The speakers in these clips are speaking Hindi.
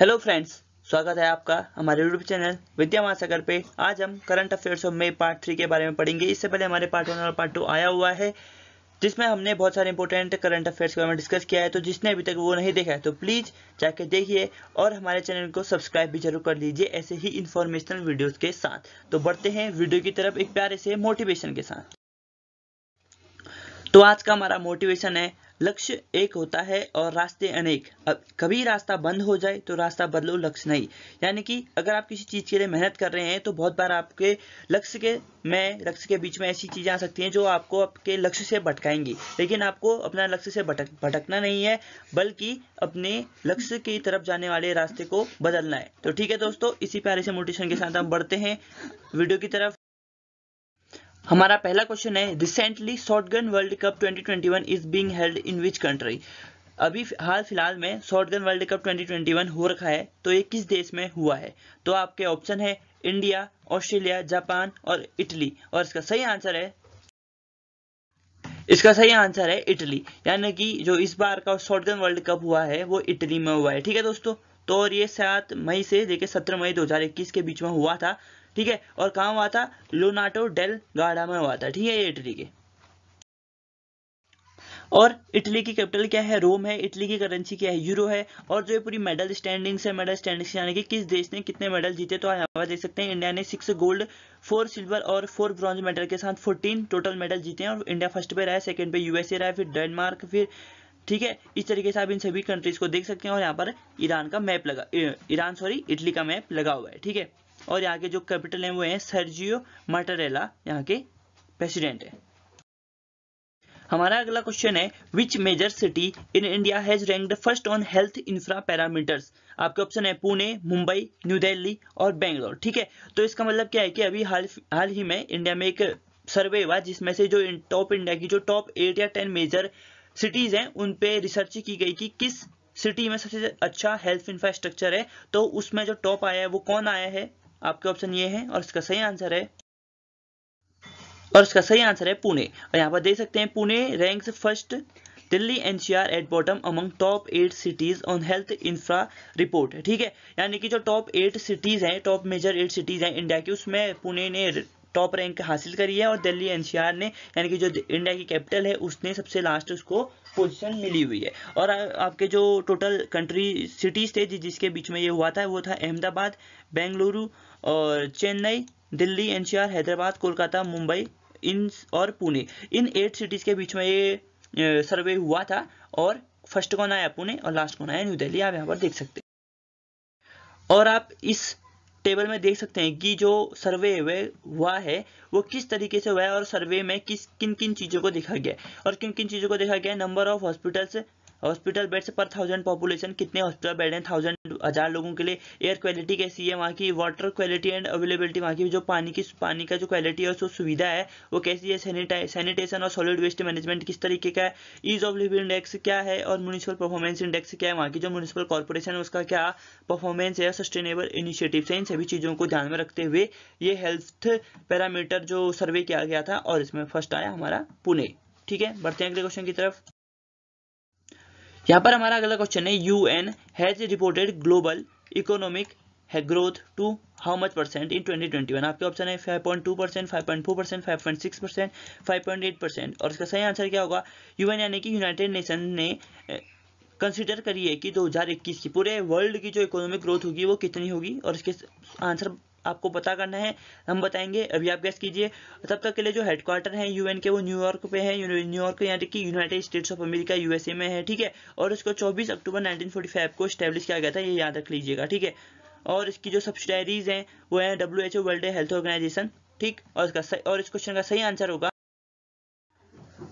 हेलो फ्रेंड्स स्वागत है आपका हमारे यूट्यूब चैनल विद्या महासागर पे आज हम current affairs of May part three के बारे में पढ़ेंगे इससे पहले हमारे पार्ट वन और पार्ट टू आया हुआ है जिसमें हमने बहुत सारे इंपॉर्टेंट करंट अफेयर्स के बारे में डिस्कस किया है तो जिसने अभी तक वो नहीं देखा है तो प्लीज़ जाके देखिए और हमारे चैनल को सब्सक्राइब भी जरूर कर लीजिए ऐसे ही इन्फॉर्मेशनल वीडियोज़ के साथ तो बढ़ते हैं वीडियो की तरफ एक प्यारे से मोटिवेशन के साथ तो आज का हमारा मोटिवेशन है लक्ष्य एक होता है और रास्ते अनेक अब कभी रास्ता बंद हो जाए तो रास्ता बदलो लक्ष्य नहीं यानी कि अगर आप किसी चीज़ के लिए मेहनत कर रहे हैं तो बहुत बार आपके लक्ष्य के में लक्ष्य के बीच में ऐसी चीज़ें आ सकती हैं जो आपको आपके लक्ष्य से भटकाएंगी लेकिन आपको अपना लक्ष्य से भटक भटकना नहीं है बल्कि अपने लक्ष्य की तरफ जाने वाले रास्ते को बदलना है तो ठीक है दोस्तों इसी प्यारे से मोटिवेशन के साथ हम बढ़ते हैं वीडियो की तरफ हमारा पहला क्वेश्चन है recently shotgun world cup 2021 is being held in which country अभी हाल फिलहाल में शॉर्टगन वर्ल्ड कप 2021 हो रखा है तो ये किस देश में हुआ है तो आपके ऑप्शन है इंडिया ऑस्ट्रेलिया जापान और इटली और इसका सही आंसर है इसका सही आंसर है इटली यानी कि जो इस बार का शॉर्टगन वर्ल्ड कप हुआ है वो इटली में हुआ है ठीक है दोस्तों तो और ये सात मई से लेकर सत्रह मई 2021 के बीच में हुआ था ठीक है और कहा हुआ था लोनाटो डेल गाडा में हुआ था ठीक है ये इटली के और इटली की कैपिटल क्या है रोम है इटली की करेंसी क्या है यूरो है और जो पूरी मेडल स्टैंडिंग्स है मेडल स्टैंडिंग्स यानी कि किस देश ने कितने मेडल जीते तो यहाँ पर देख सकते हैं इंडिया ने सिक्स गोल्ड फोर सिल्वर और फोर ब्रॉन्ज मेडल के साथ फोर्टीन टोटल मेडल जीते हैं और इंडिया फर्स्ट पे रहा है सेकंड पे यूएसए रहा है फिर डेनमार्क फिर ठीक है इस तरीके से आप इन सभी कंट्रीज को देख सकते हैं और यहाँ पर ईरान का मैप लगा ईरान सॉरी इटली का मैप लगा हुआ है ठीक है और यहाँ के जो कैपिटल है वो है सर्जियो मटरेला यहाँ के प्रेसिडेंट है हमारा अगला क्वेश्चन है which major city in India has ranked first on health infra parameters आपके ऑप्शन है पुणे मुंबई न्यू दिल्ली और बेंगलोर ठीक है तो इसका मतलब क्या है कि अभी हाल हाल ही में इंडिया में एक सर्वे हुआ जिसमें से जो टॉप इंडिया की जो टॉप एट या टेन मेजर सिटीज हैं उन पे रिसर्च की गई कि किस सिटी में सबसे अच्छा हेल्थ इंफ्रास्ट्रक्चर है तो उसमें जो टॉप आया है वो कौन आया है आपके ऑप्शन ये है और इसका सही आंसर है और इसका सही आंसर है पुणे और यहाँ पर देख सकते हैं Pune ranks first Delhi NCR at bottom among top eight cities on health infra report ठीक है यानी कि जो टॉप एट सिटीज हैं टॉप मेजर एट सिटीज हैं इंडिया की उसमें पुणे ने टॉप रैंक हासिल करी है और दिल्ली एनसीआर ने यानी कि जो इंडिया की कैपिटल है उसने सबसे लास्ट उसको पोजीशन मिली हुई है और आ, आपके जो टोटल कंट्री सिटीज थे जिसके बीच में ये हुआ था वो था अहमदाबाद बेंगलुरु और चेन्नई दिल्ली एनसीआर हैदराबाद कोलकाता मुंबई इन और पुणे इन एट सिटीज़ के बीच में ये सर्वे हुआ था और फर्स्ट कौन आया पुणे और लास्ट कौन आया न्यू दिल्ली आप यहाँ पर देख सकते हैं और आप इस टेबल में देख सकते हैं कि जो सर्वे हुआ है वो किस तरीके से हुआ है और सर्वे में किस किन किन चीज़ों को देखा गया है और किन किन चीज़ों को देखा गया है number of hospitals hospital beds per thousand population कितने हॉस्पिटल बेड हैं थाउजेंड हज़ार लोगों के लिए एयर क्वालिटी कैसी है वहाँ की वाटर क्वालिटी एंड अवेलेबिलिटी वहाँ की जो पानी की पानी का जो क्वालिटी है जो सुविधा है वो कैसी है सैनिटेशन और सॉलिड वेस्ट मैनेजमेंट किस तरीके का है ईज ऑफ लिविंग इंडेक्स क्या है और म्यूनिसिपल परफॉर्मेंस इंडेक्स क्या है वहाँ की जो म्यूनसिपल कॉर्पोरेशन है उसका क्या परफॉर्मेंस है सस्टेनेबल इनिशिएटिव है इन सभी चीज़ों को ध्यान में रखते हुए ये हेल्थ पैरामीटर जो सर्वे किया गया था और इसमें फर्स्ट आया हमारा पुणे ठीक है बढ़ते हैं अगले क्वेश्चन की तरफ यहाँ पर हमारा अगला क्वेश्चन है U N has reported global economic है growth to how much percent in 2021 आपके ऑप्शन है 5.2 परसेंट 5.4 परसेंट 5.6 परसेंट 5.8 परसेंट और इसका सही आंसर क्या होगा यूएन यानी कि यूनाइटेड नेशन ने कंसिडर करिए कि 2021 की पूरे वर्ल्ड की जो इकोनॉमिक ग्रोथ होगी वो कितनी होगी और इसके आंसर आपको पता करना है हम बताएंगे अभी आप गैस कीजिए तब तक के लिए जो हेडक्वार्टर है यूएन के वो न्यूयॉर्क पे है न्यूयॉर्क यानी कि United States of America USA में है ठीक है और इसको चौबीस अक्टूबर नाइनटीन को स्टैब्लिश किया गया था ये याद रख लीजिएगा ठीक है और इसकी जो सब्सिडायरीज हैं वो है W H O world health organization ठीक और इसका सही और इस क्वेश्चन का सही आंसर होगा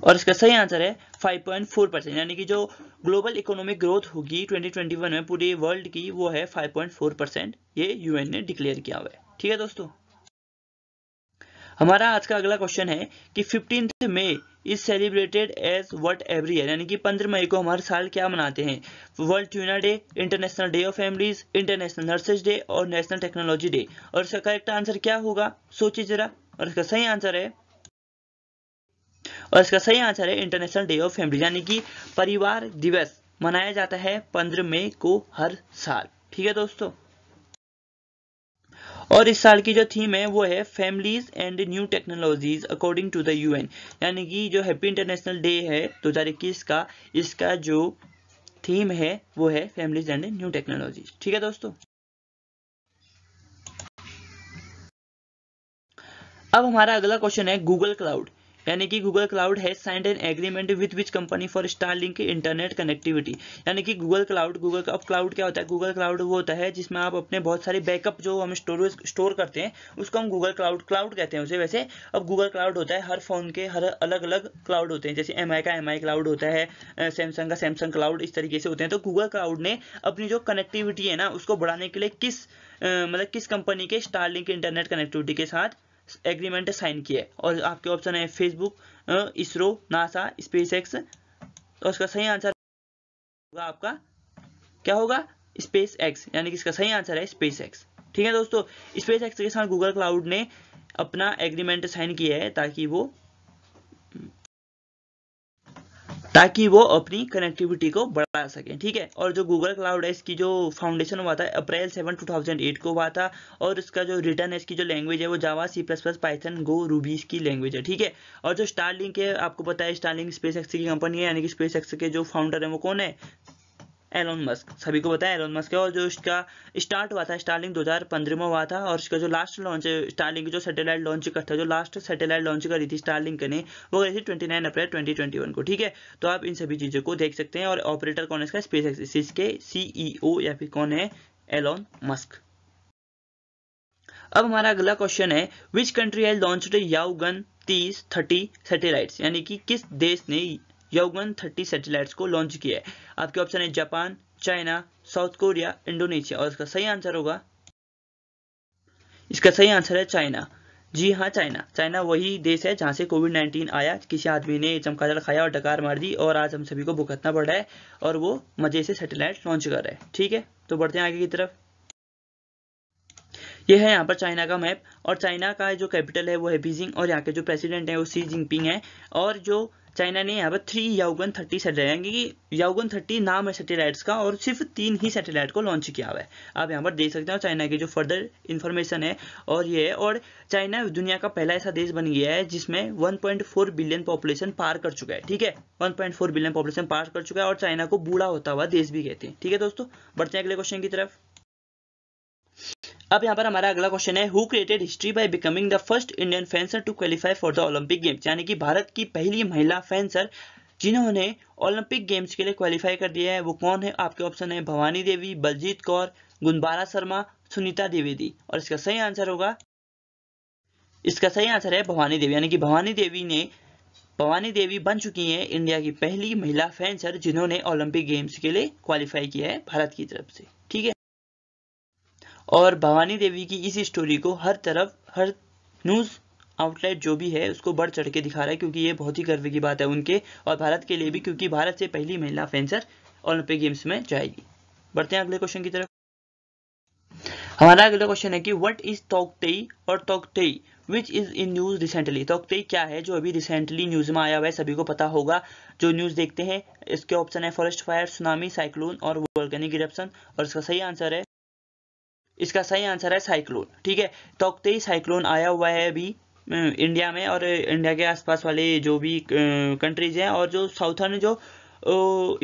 और इसका सही आंसर है 5.4 परसेंट यानी कि जो ग्लोबल इकोनॉमिक ग्रोथ होगी 2021 में पूरे वर्ल्ड की वो है 5.4 परसेंट ये यूएन ने डिक्लेयर किया हुआ है ठीक है दोस्तों हमारा आज का अगला क्वेश्चन है कि fifteen May is celebrated as what every year यानी कि पंद्रह मई को हमारे साल क्या मनाते हैं world tuna day international day of families international nurses day और नेशनल टेक्नोलॉजी डे और इसका करेक्ट आंसर क्या होगा सोचिए जरा और इसका सही आंसर है और इसका सही आंसर है इंटरनेशनल डे ऑफ फैमिली यानी कि परिवार दिवस मनाया जाता है पंद्रह मई को हर साल ठीक है दोस्तों और इस साल की जो थीम है वो है families and new technologies according to the UN यानी कि जो हैप्पी इंटरनेशनल डे है दो हज़ार इक्कीस का इसका जो थीम है वो है फैमिलीज एंड न्यू टेक्नोलॉजीज ठीक है दोस्तों अब हमारा अगला क्वेश्चन है गूगल क्लाउड यानी कि Google cloud has signed an agreement with which company for Starlink internet connectivity यानी कि गूगल क्लाउड गूगल अब क्लाउड क्या होता है गूगल क्लाउड वो होता है जिसमें आप अपने बहुत सारे बैकअप जो हम स्टोरेज स्टोर करते हैं उसको हम गूगल क्लाउड क्लाउड कहते हैं उसे वैसे अब गूगल क्लाउड होता है हर फोन के हर अलग अलग क्लाउड होते हैं जैसे एम का एम क्लाउड होता है सैमसंग का सैमसंग क्लाउड इस तरीके से होते हैं तो गूगल क्लाउड ने अपनी जो कनेक्टिविटी है ना उसको बढ़ाने के लिए किस मतलब किस कंपनी के लिंक इंटरनेट कनेक्टिविटी के साथ एग्रीमेंट साइन किया और आपके ऑप्शन है Facebook ISRO NASA SpaceX और सही आंसर होगा आपका क्या होगा स्पेस एक्स यानी कि इसका सही आंसर है स्पेस एक्स ठीक है दोस्तों स्पेस एक्स के साथ गूगल क्लाउड ने अपना एग्रीमेंट साइन किया है ताकि वो ताकि वो अपनी कनेक्टिविटी को बढ़ा सकें ठीक है और जो गूगल क्लाउड है इसकी जो फाउंडेशन हुआ था April seven two thousand eight को हुआ था और इसका जो रिटर्न है इसकी जो लैंग्वेज है वो Java C plus plus Python Go rubies की लैंग्वेज है ठीक है और जो स्टारलिंक है आपको पता है स्टारलिंक स्पेस एक्स की कंपनी है यानी कि स्पेस एक्स के जो फाउंडर है वो कौन है एलोन मस्क सभी को बताया एलोन मस्क है और जो इसका स्टार्ट हुआ था स्टारलिंक 2015 में हुआ था और इसका जो लास्ट लॉन्च स्टारलिंक जो सैटेलाइट लॉन्च करता था जो लास्ट सैटेलाइट लॉन्च करी थी स्टारलिंक ने वो करी थी ट्वेंटी नाइन अप्रैल ट्वेंटी को ठीक है तो आप इन सभी चीज़ों को देख सकते हैं और ऑपरेटर कौन है इसका स्पेस एक्सिस के सीईओ e या फिर कौन है एलोन मस्क अब हमारा अगला क्वेश्चन है which country has launch Yaogan गन तीस थर्टी सैटेलाइट्स यानी कि किस देश ने यौगन थर्टी सैटेलाइट्स को लॉन्च किया है आपके ऑप्शन है Japan China South Korea Indonesia और इसका सही आंसर होगा इसका सही आंसर है चाइना जी हाँ चाइना चाइना वही देश है जहाँ से कोविड नाइन्टीन आया किसी आदमी ने चमकादड़ खाया और डकार मार दी और आज हम सभी को भुगतना पड़ रहा है और वो मजे से सैटेलाइट लॉन्च कर रहे हैं ठीक है तो बढ़ते हैं आगे की तरफ यह है यहाँ पर चाइना का मैप और चाइना का जो कैपिटल है वो है बीजिंग और यहाँ के जो प्रेसिडेंट है वो सी जिनपिंग है और जो चाइना ने यहाँ पर थ्री याउगन थर्टी सैटेलाइट क्योंकि याउगन थर्टी नाम है सेटेलाइट्स का और सिर्फ तीन ही सेटेलाइट को लॉन्च किया हुआ है आप यहाँ पर देख सकते हो चाइना की जो फर्दर इन्फॉर्मेशन है और ये है और चाइना दुनिया का पहला ऐसा देश बन गया है जिसमें 1.4 बिलियन पॉपुलेशन पार कर चुका है ठीक है 1.4 बिलियन पॉपुलेशन पार कर चुका है और चाइना को बूढ़ा होता हुआ देश भी कहते हैं ठीक है दोस्तों बढ़ते हैं अगले क्वेश्चन की तरफ अब यहाँ पर हमारा अगला क्वेश्चन है who created history by becoming the first Indian fencer to qualify for the Olympic games यानी कि भारत की पहली महिला फेंसर जिन्होंने ओलंपिक गेम्स के लिए क्वालिफाई कर दिया है वो कौन है आपके ऑप्शन है भवानी देवी बलजीत कौर गुनबारा शर्मा सुनीता द्विवेदी और इसका सही आंसर होगा इसका सही आंसर है भवानी देवी यानी कि भवानी देवी ने भवानी देवी बन चुकी है इंडिया की पहली महिला फेंसर जिन्होंने ओलंपिक गेम्स के लिए क्वालिफाई किया है भारत की तरफ से और भवानी देवी की इस स्टोरी को हर तरफ हर न्यूज़ आउटलेट जो भी है उसको बढ़ चढ़ के दिखा रहा है क्योंकि ये बहुत ही गर्व की बात है उनके और भारत के लिए भी क्योंकि भारत से पहली महिला फेंसर ओलंपिक गेम्स में जाएगी बढ़ते हैं अगले क्वेश्चन की तरफ हमारा अगला क्वेश्चन है कि व्हाट इज तोकतेई और Tauktae which is in news recently Tauktae क्या है जो अभी रिसेंटली न्यूज में आया हुआ है सभी को पता होगा जो न्यूज देखते हैं इसके ऑप्शन है फॉरेस्ट फायर सुनामी साइक्लोन और वोल्केनिक इरप्शन और इसका सही आंसर है इसका सही आंसर है साइक्लोन ठीक है तोकते साइक्लोन आया हुआ है अभी इंडिया में और इंडिया के आसपास वाले जो भी कंट्रीज हैं और जो साउथर्न जो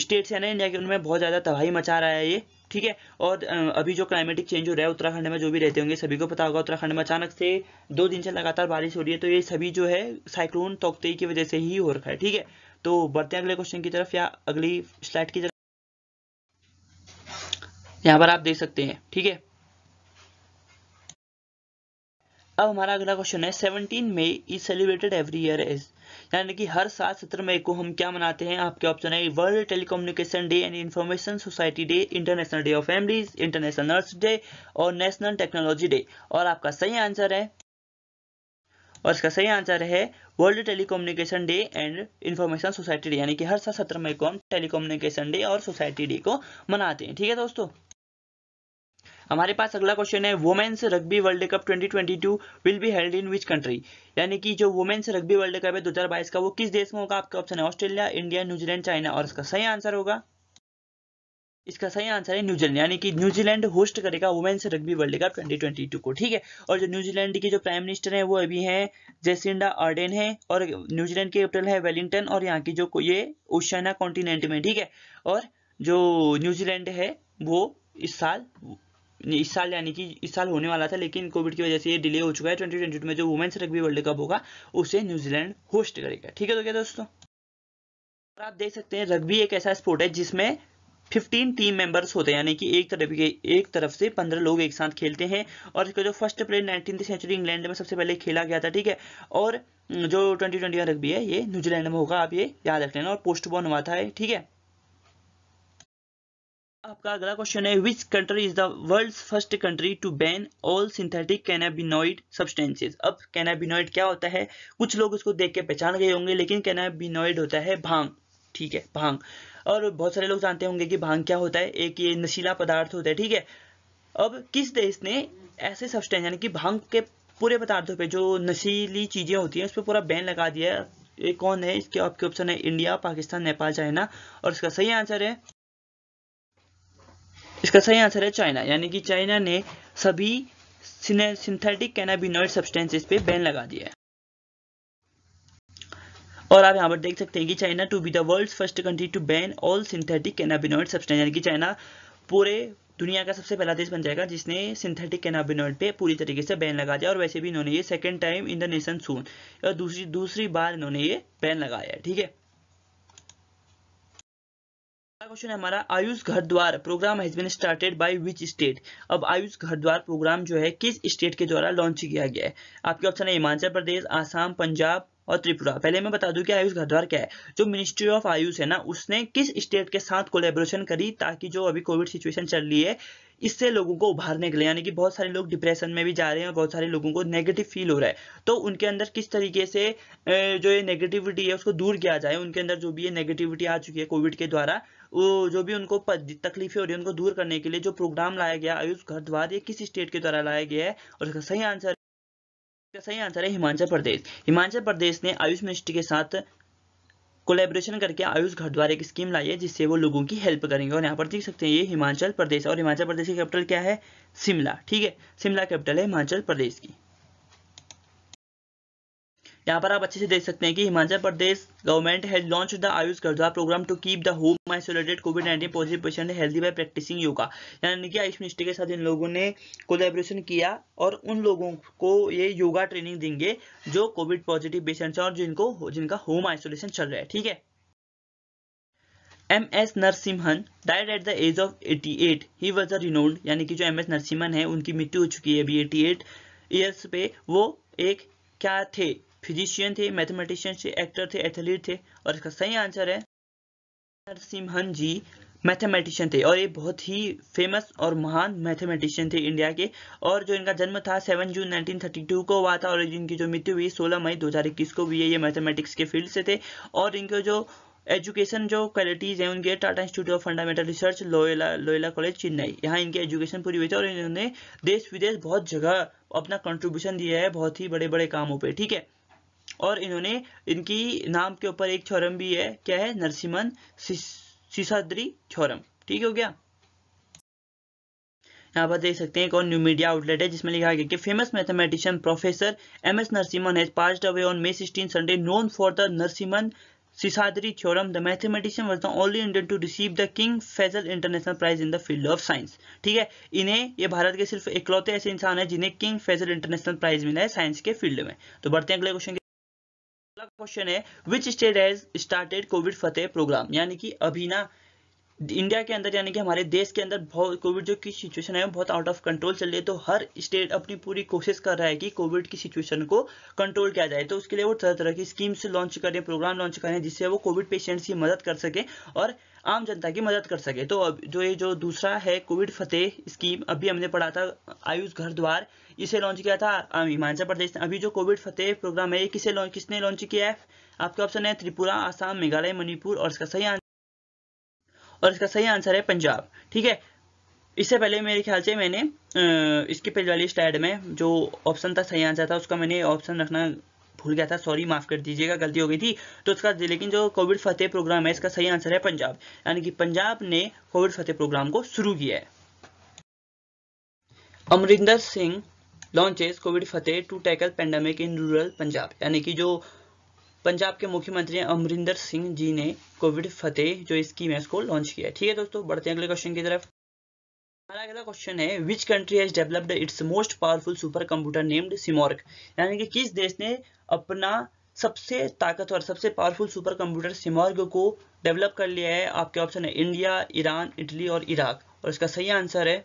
स्टेट्स हैं ना इंडिया के उनमें बहुत ज़्यादा तबाही मचा रहा है ये ठीक है और अभी जो क्लाइमेटिक चेंज हो रहा है उत्तराखंड में जो भी रहते होंगे सभी को पता होगा उत्तराखंड में अचानक से दो दिन से लगातार बारिश हो रही है तो ये सभी जो है साइक्लोन तोकते की वजह से ही हो रखा है ठीक है तो बढ़ते हैं अगले क्वेश्चन की तरफ या अगली स्लाइड की तरफ यहाँ पर आप देख सकते हैं ठीक है अब हमारा अगला क्वेश्चन है seventeen May is celebrated every year is यानी कि हर साल सत्रह मई को हम क्या मनाते हैं आपके ऑप्शन है world telecommunication day and information society day international day of families international nurse day और नेशनल टेक्नोलॉजी डे और आपका सही आंसर है और इसका सही आंसर है world telecommunication day and information society day यानी कि हर साल सत्रह मई को हम टेलीकम्युनिकेशन डे और सोसाइटी डे को मनाते हैं ठीक है दोस्तों हमारे पास अगला क्वेश्चन है women's rugby world cup 2022 will be held in which country यानी कि जो वुमेन्स रग्बी वर्ल्ड कप है दो का वो किस देश में होगा आपका ऑप्शन है ऑस्ट्रेलिया इंडिया न्यूजीलैंड चाइना और इसका सही आंसर होगा इसका सही आंसर है न्यूजीलैंड यानी कि न्यूजीलैंड होस्ट करेगा वुमेन्स रग्बी वर्ल्ड कप 2022 को ठीक है और जो न्यूजीलैंड की जो प्राइम मिनिस्टर है वो अभी है जेसिंडा आर्डेन है और न्यूजीलैंड की कैपिटल है वेलिंगटन और यहाँ की जो ये ओशियाना कॉन्टिनेंट में ठीक है और जो न्यूजीलैंड है वो इस साल इस साल यानी कि इस साल होने वाला था लेकिन कोविड की वजह से ये डिले हो चुका है ट्वेंटी ट्वेंटी में जो वुमेन्स रग्बी वर्ल्ड कप होगा उसे न्यूजीलैंड होस्ट करेगा ठीक है तो क्या दोस्तों और आप देख सकते हैं रग्बी एक ऐसा स्पोर्ट है जिसमें 15 टीम मेंबर्स होते हैं यानी कि एक तरफ के एक तरफ से 15 लोग एक साथ खेलते हैं और इसका जो first player nineteen century England में सबसे पहले खेला गया था ठीक है और जो ट्वेंटी ट्वेंटी का रग्बी है ये न्यूजीलैंड में होगा आप ये याद रख लेना और पोस्टपोन हुआ था ठीक है आपका अगला क्वेश्चन है which country is the world first country to ban all synthetic cannabinoid substances अब कैनाबिनोइड क्या होता है कुछ लोग उसको देख के पहचान गए होंगे लेकिन कैनाबिनोइड होता है भांग ठीक है भांग और बहुत सारे लोग जानते होंगे कि भांग क्या होता है एक ये नशीला पदार्थ होता है ठीक है अब किस देश ने ऐसे सब्सटेंस यानी कि भांग के पूरे पदार्थों पे जो नशीली चीज़ें होती हैं उस पर पूरा बैन लगा दिया है ये कौन है इसके आपके ऑप्शन है इंडिया पाकिस्तान नेपाल चाइना और इसका सही आंसर है इसका सही आंसर है चाइना यानी कि चाइना ने सभी सिंथेटिक कैनाबिनॉइड सब्सटेंसेस पे बैन लगा दिया है और आप यहाँ पर देख सकते हैं कि China to be the world first country to ban all synthetic cannabinoid substance यानी कि चाइना पूरे दुनिया का सबसे पहला देश बन जाएगा जिसने सिंथेटिक कैनाबिनॉइड पे पूरी तरीके से बैन लगा दिया और वैसे भी इन्होंने ये second time in the nation soon और दूसरी दूसरी बार इन्होंने ये बैन लगाया है ठीक है क्वेश्चन है हमारा Ayush Ghar Dwar program has been started by which state अब आयुष घर द्वार प्रोग्राम जो है किस स्टेट के द्वारा लॉन्च किया गया है आपके ऑप्शन है हिमाचल प्रदेश आसाम पंजाब और त्रिपुरा पहले मैं बता दूं कि आयुष घर द्वार क्या है जो मिनिस्ट्री ऑफ आयुष है ना उसने किस स्टेट के साथ कोलेबोरेशन करी ताकि जो अभी कोविड सिचुएशन चल रही है इससे लोगों को उभारने के लिए यानी कि बहुत सारे लोग डिप्रेशन में भी जा रहे हैं और बहुत सारे लोगों को नेगेटिव फील हो रहा है तो उनके अंदर किस तरीके से जो ये नेगेटिविटी है उसको दूर किया जाए उनके अंदर जो भी ये नेगेटिविटी आ चुकी है कोविड के द्वारा जो भी उनको तकलीफें हो रही है उनको दूर करने के लिए जो प्रोग्राम लाया गया आयुष घर द्वार ये किस स्टेट के द्वारा लाया गया है और इसका सही आंसर इसका सही आंसर है हिमाचल प्रदेश हिमाचल प्रदेश ने आयुष मिनिस्ट्री के साथ कोलेब्रेशन करके आयुष घर द्वार एक स्कीम लाई है जिससे वो लोगों की हेल्प करेंगे और यहाँ पर देख सकते हैं ये हिमाचल प्रदेश और हिमाचल प्रदेश की कैपिटल क्या है शिमला ठीक है शिमला कैपिटल है हिमाचल प्रदेश की यहाँ पर आप अच्छे से देख सकते हैं कि Himachal Pradesh government has launch the Ayush गर्धा program to keep the home isolated COVID nineteen positive patient healthy by practising yoga यानी कि आयुष मिनिस्ट्री के साथ इन लोगों ने कोलेब्रेशन किया और उन लोगों को ये योगा ट्रेनिंग देंगे जो कोविड पॉजिटिव पेशेंट्स हैं और जिनको जिनका होम आइसोलेशन चल रहा है ठीक है M S Narasimhan died at the age of 88 he was a renowned यानी कि जो एम एस नरसिम्हन है उनकी मृत्यु हो चुकी है अभी 88 ईयर्स पे वो एक क्या थे फिजिशियन थे मैथमेटिशियन थे एक्टर थे एथलीट थे और इसका सही आंसर है नरसिम्हन जी मैथमेटिशियन थे और ये बहुत ही फेमस और महान मैथमेटिशियन थे इंडिया के और जो इनका जन्म था 7 जून 1932 को हुआ था और इनकी जो मृत्यु हुई 16 मई 2021 को हुई है ये मैथमेटिक्स के फील्ड से थे और इनके जो एजुकेशन जो क्वालिटीज़ हैं उनके Tata institute of fundamental research Loyola Loyola college Chennai यहाँ इनकी एजुकेशन पूरी हुई थी और इन्होंने देश विदेश बहुत जगह अपना कंट्रीब्यूशन दिया है बहुत ही बड़े बड़े कामों पर ठीक है और इन्होंने इनकी नाम के ऊपर एक छोरम भी है क्या है नरसिमन सिसाद्री छोरम ठीक हो गया यहाँ पर देख सकते हैं एक और न्यू मीडिया आउटलेट है जिसमें लिखा गया कि famous mathematician professor M S Narasimhan has passed away on May 16 Sunday known for the Narasimhan Sisadri theorem the mathematician was the only Indian to receive the King Faisal international prize in the field of science ठीक है इन्हें ये भारत के सिर्फ इकलौते ऐसे इंसान है जिन्हें किंग फैजल इंटरनेशनल प्राइज मिला है साइंस के फील्ड में तो बढ़ते हैं अगले क्वेश्चन क्वेश्चन है which state has started COVID Fateh program यानी कि अभी ना इंडिया के अंदर यानी कि हमारे देश के अंदर बहुत कोविड जो की सिचुएशन है बहुत आउट ऑफ कंट्रोल चल रही है तो हर स्टेट अपनी पूरी कोशिश कर रहा है कि कोविड की सिचुएशन को कंट्रोल किया जाए तो उसके लिए वो तरह तरह की स्कीम्स लॉन्च कर रहे हैं प्रोग्राम लॉन्च कर रहे हैं जिससे वो कोविड पेशेंट्स की मदद कर सके और आम जनता की मदद कर सके तो अब जो ये जो दूसरा है कोविड फतेह स्कीम अभी हमने पढ़ा था आयुष घर द्वार इसे लॉन्च किया था हिमाचल प्रदेश ने अभी जो कोविड फतेह प्रोग्राम है ये किसे लॉन्च किसने लॉन्च किया है आपके ऑप्शन है त्रिपुरा आसाम मेघालय मणिपुर और इसका सही आंसर और इसका सही आंसर है पंजाब ठीक है इससे पहले मेरे ख्याल से मैंने इसकी पहले वाली स्लाइड में जो ऑप्शन था सही आंसर था उसका मैंने ऑप्शन रखना भूल गया था सॉरी माफ कर दीजिएगा गलती हो गई थी तो उसका लेकिन जो कोविड फतेह प्रोग्राम है इसका सही आंसर है पंजाब यानी कि पंजाब ने कोविड फतेह प्रोग्राम को शुरू किया है Amarinder Singh launches COVID Fateh to tackle pandemic in rural Punjab यानी कि जो पंजाब के मुख्यमंत्री अमरिंदर सिंह जी ने कोविड फतेह जो स्कीम है इसको लॉन्च किया है ठीक है दोस्तों बढ़ते हैं अगले क्वेश्चन की तरफ हमारा अगला क्वेश्चन है which country has developed its most powerful super computer named Simorgh यानी कि किस देश ने अपना सबसे ताकतवर सबसे पावरफुल सुपर कंप्यूटर सिमॉर्ग को डेवलप कर लिया है आपके ऑप्शन है इंडिया ईरान इटली और इराक और इसका सही आंसर है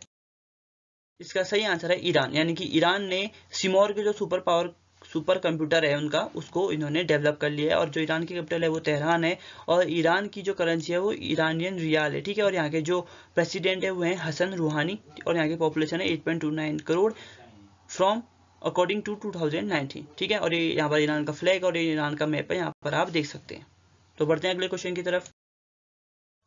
इसका सही आंसर है ईरान यानी कि ईरान ने सिमोर के जो सुपर पावर सुपर कंप्यूटर है उनका उसको इन्होंने डेवलप कर लिया है और जो ईरान की कैपिटल है वो तेहरान है और ईरान की जो करेंसी है वो ईरानियन रियाल है ठीक है और यहाँ के जो प्रेसिडेंट है वो हैं हसन रूहानी और यहाँ की पॉपुलेशन है 8.29 करोड़ फ्रॉम अकॉर्डिंग टू 2019 ठीक है और ये यहाँ पर ईरान का फ्लैग और ईरान का मैप है यहाँ पर आप देख सकते हैं तो बढ़ते हैं अगले क्वेश्चन की तरफ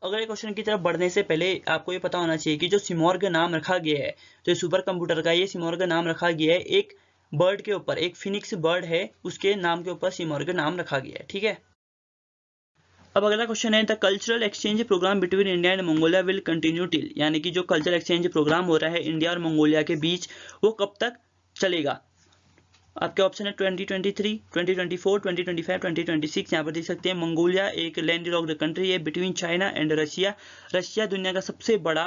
अगले क्वेश्चन की तरफ बढ़ने से पहले आपको ये पता होना चाहिए कि जो सिमोर का नाम रखा गया है जो सुपर कंप्यूटर का ये सिमोर का नाम रखा गया है एक बर्ड के ऊपर एक फिनिक्स बर्ड है उसके नाम के ऊपर सिमोर का नाम रखा गया है ठीक है अब अगला क्वेश्चन है the cultural exchange program between India and Mongolia will continue till यानी कि जो कल्चरल एक्सचेंज प्रोग्राम हो रहा है इंडिया और मंगोलिया के बीच वो कब तक चलेगा आपके ऑप्शन है 2023, 2024, 2025, 2026 यहाँ पर देख सकते हैं मंगोलिया एक लैंड लॉक्ड कंट्री है between China and Russia Russia दुनिया का सबसे बड़ा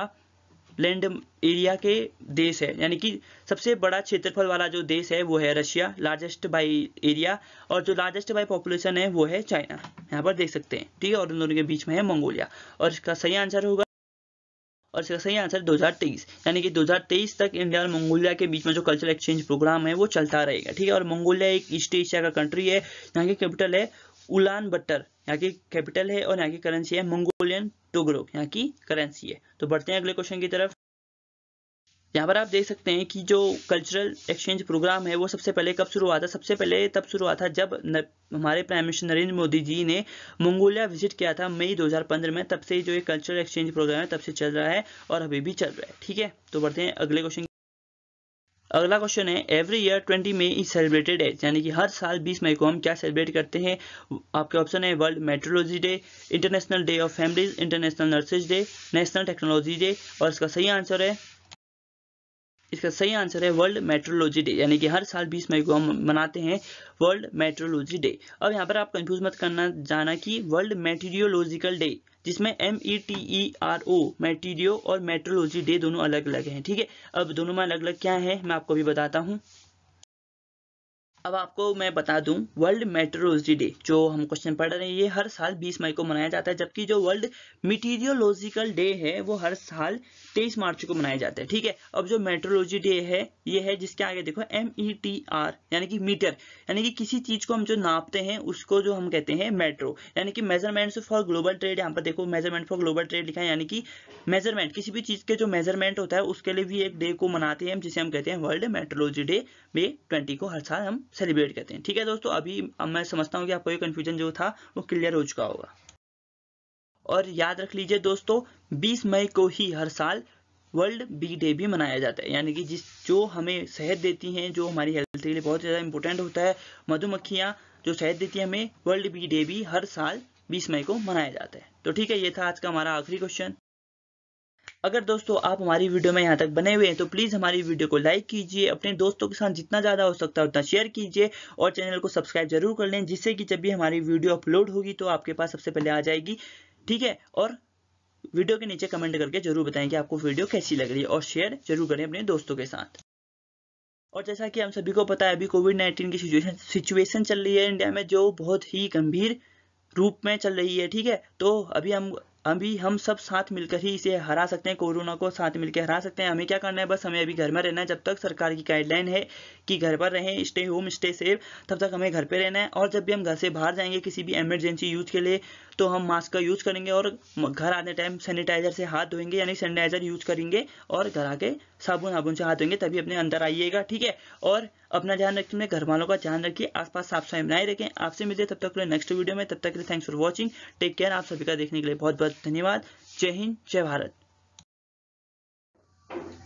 लैंड एरिया के देश है यानी कि सबसे बड़ा क्षेत्रफल वाला जो देश है वो है रशिया लार्जेस्ट बाई एरिया और जो लार्जेस्ट बाई पॉपुलेशन है वो है चाइना यहाँ पर देख सकते हैं ठीक है और उन दोनों के बीच में है मंगोलिया और इसका सही आंसर होगा और इसका सही आंसर 2023 यानी कि 2023 तक इंडिया और मंगोलिया के बीच में जो कल्चरल एक्सचेंज प्रोग्राम है वो चलता रहेगा ठीक है और मंगोलिया एक ईस्ट एशिया का कंट्री है यहाँ की कैपिटल है उलान बट्टर यहाँ की कैपिटल है और यहाँ की करेंसी है मंगोलियन टोगरो यहाँ की करेंसी है तो बढ़ते हैं अगले क्वेश्चन की तरफ यहाँ पर आप देख सकते हैं कि जो कल्चरल एक्सचेंज प्रोग्राम है वो सबसे पहले कब शुरू हुआ था सबसे पहले तब शुरू हुआ था जब न, हमारे प्राइम मिनिस्टर नरेंद्र मोदी जी ने मंगोलिया विजिट किया था मई 2015 में तब से जो ये कल्चरल एक्सचेंज प्रोग्राम है तब से चल रहा है और अभी भी चल रहा है ठीक है तो बढ़ते हैं अगले क्वेश्चन अगला क्वेश्चन है every year twenty May is celebrated है यानी कि हर साल बीस मई को हम क्या सेलिब्रेट करते हैं आपके ऑप्शन है world metrology day international day of families international nurses day national technology day और इसका सही आंसर है इसका सही आंसर है वर्ल्ड मेट्रोलॉजी डे यानी कि हर साल 20 मई को हम मनाते हैं वर्ल्ड मेट्रोलॉजी डे अब यहाँ पर आप कंफ्यूज मत करना जाना कि वर्ल्ड मेटीरियोलॉजिकल डे जिसमें M E e T E e R O meteoro और मेट्रोलॉजी डे दोनों अलग अलग हैं ठीक है अब दोनों में अलग अलग क्या है मैं आपको भी बताता हूँ अब आपको मैं बता दूं वर्ल्ड मेट्रोलॉजी डे जो हम क्वेश्चन पढ़ रहे हैं ये हर साल 20 मई को मनाया जाता है जबकि जो वर्ल्ड मिटीरियोलॉजिकल डे है वो हर साल 23 मार्च को मनाया जाता है ठीक है अब जो मेट्रोलॉजी डे है ये है जिसके आगे देखो एम ई टी आर यानी कि मीटर यानी कि किसी चीज को हम जो नापते हैं उसको जो हम कहते हैं मेट्रो यानी कि मेजरमेंट्स फॉर ग्लोबल ट्रेड यहाँ पर देखो मेजरमेंट फॉर ग्लोबल ट्रेड लिखा है यानी कि मेजरमेंट किसी भी चीज के जो मेजरमेंट होता है उसके लिए भी एक डे को मनाते हैं जिसे हम कहते हैं world metrology day May twenty को हर साल हम सेलिब्रेट कहते हैं ठीक है दोस्तों अभी अब मैं समझता हूँ कि आपको ये कन्फ्यूजन जो था वो क्लियर हो चुका होगा और याद रख लीजिए दोस्तों 20 मई को ही हर साल वर्ल्ड बी डे भी मनाया जाता है यानी कि जिस जो हमें सेहत देती हैं जो हमारी हेल्थ के लिए बहुत ज़्यादा इंपॉर्टेंट होता है मधुमक्खियाँ जो सेहत देती हैं हमें वर्ल्ड बी डे भी हर साल 20 मई को मनाया जाता है तो ठीक है ये था आज का हमारा आखिरी क्वेश्चन अगर दोस्तों आप हमारी वीडियो में यहाँ तक बने हुए हैं तो प्लीज़ हमारी वीडियो को लाइक कीजिए अपने दोस्तों के साथ जितना ज़्यादा हो सकता है उतना शेयर कीजिए और चैनल को सब्सक्राइब जरूर कर लें जिससे कि जब भी हमारी वीडियो अपलोड होगी तो आपके पास सबसे पहले आ जाएगी ठीक है और वीडियो के नीचे कमेंट करके जरूर बताएं कि आपको वीडियो कैसी लग रही है और शेयर जरूर करें अपने दोस्तों के साथ और जैसा कि हम सभी को पता है अभी कोविड नाइन्टीन की सिचुएशन सिचुएशन चल रही है इंडिया में जो बहुत ही गंभीर रूप में चल रही है ठीक है तो अभी हम अभी हम सब साथ मिलकर ही इसे हरा सकते हैं कोरोना को साथ मिलकर हरा सकते हैं हमें क्या करना है बस हमें अभी घर में रहना है जब तक सरकार की गाइडलाइन है कि घर पर रहें स्टे होम स्टे सेफ तब तक हमें घर पर रहना है और जब भी हम घर से बाहर जाएंगे किसी भी इमरजेंसी यूज के लिए तो हम मास्क का यूज करेंगे और घर आने टाइम सैनिटाइजर से हाथ धोएंगे यानी सैनिटाइजर यूज करेंगे और घर आके साबुन साबुन से हाथ धोएंगे तभी अपने अंदर आइएगा ठीक है और अपना ध्यान रखिए अपने घर वालों का ध्यान रखिए आसपास साफ सफाई बनाए रखें आपसे मिलते तब तक नेक्स्ट वीडियो में तब तक के लिए thanks for watching take care आप सभी का देखने के लिए बहुत बहुत धन्यवाद जय हिंद जय भारत